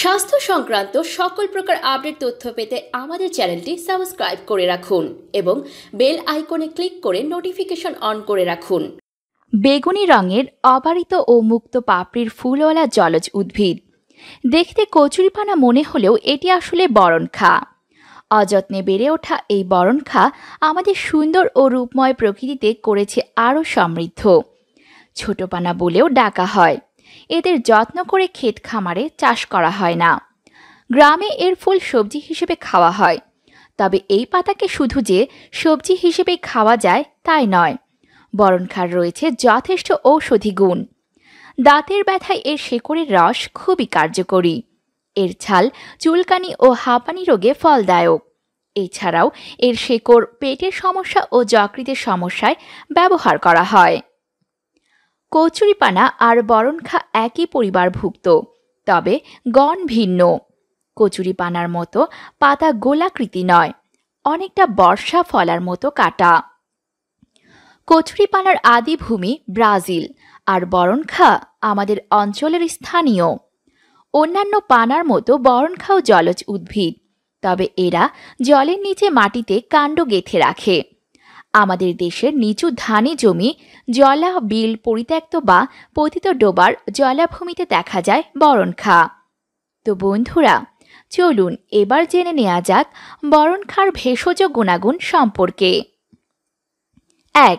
স্বাস্থ্য সংক্রান্ত সকল প্রকার আপডেট তথ্য পেতে আমাদের চ্যানেলটি সাবস্ক্রাইব করে রাখুন এবং বেল আইকনে ক্লিক করে নোটিফিকেশন অন করে রাখুন বেগুনি রঙের অবারিত ও মুক্ত পাপড়ির ফুলওয়ালা জলজ উদ্ভিদ দেখতে কচুরিপানা মনে হলেও এটি আসলে বরণখা অযত্নে বেড়ে ওঠা এই বরণখা আমাদের সুন্দর ও রূপময় প্রকৃতিতে করেছে আরও সমৃদ্ধ ছোট পানা বলেও ডাকা হয় এদের যত্ন করে ক্ষেত খামারে চাষ করা হয় না গ্রামে এর ফুল সবজি হিসেবে খাওয়া হয় তবে এই পাতাকে শুধু যে সবজি হিসেবে খাওয়া যায় তাই নয় বরণখার রয়েছে যথেষ্ট ঔষধি গুণ দাঁতের ব্যথায় এর শেকড়ের রস খুবই কার্যকরী এর ছাল চুলকানি ও হাঁপানি রোগে ফলদায়ক এছাড়াও এর শেকড় পেটের সমস্যা ও যকৃতের সমস্যায় ব্যবহার করা হয় কচুরিপানা আর বরণখা একই পরিবারভুক্ত তবে গণ ভিন্ন কচুরিপানার মতো পাতা গোলাকৃতি নয় অনেকটা বর্ষা ফলার মতো কাটা কচুরিপানার আদি ভূমি ব্রাজিল আর বরণখা আমাদের অঞ্চলের স্থানীয় অন্যান্য পানার মতো বরণখাও জলজ উদ্ভিদ তবে এরা জলের নিচে মাটিতে কাণ্ড গেঁথে রাখে আমাদের দেশের নিচু ধানে জমি জলা বিল পরিত্যক্ত বা পতিত ডোবার জলাভূমিতে দেখা যায় বরণখা তো বন্ধুরা চলুন এবার জেনে নেওয়া যাক বরণখার ভেষজ গুণাগুণ সম্পর্কে এক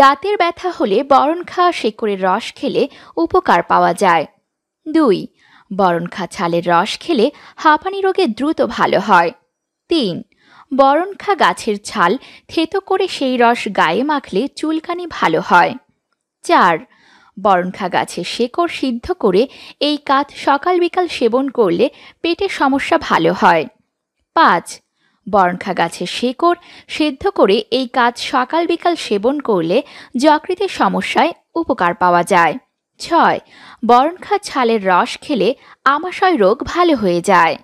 দাঁতের ব্যথা হলে বরণখা শেকড়ের রস খেলে উপকার পাওয়া যায় দুই বরণখা ছালের রস খেলে হাঁপানি রোগে দ্রুত ভালো হয় তিন বরণখা গাছের ছাল থেতো করে সেই রস গায়ে মাখলে চুলকানি ভালো হয় চার বরণখা গাছে শেকড় সিদ্ধ করে এই কাত সকাল বিকাল সেবন করলে পেটের সমস্যা ভালো হয় পাঁচ বরণখা গাছের শেকড় সিদ্ধ করে এই কাজ সকাল বিকাল সেবন করলে যকৃতের সমস্যায় উপকার পাওয়া যায় ছয় বরণখা ছালের রস খেলে আমাশয় রোগ ভালো হয়ে যায়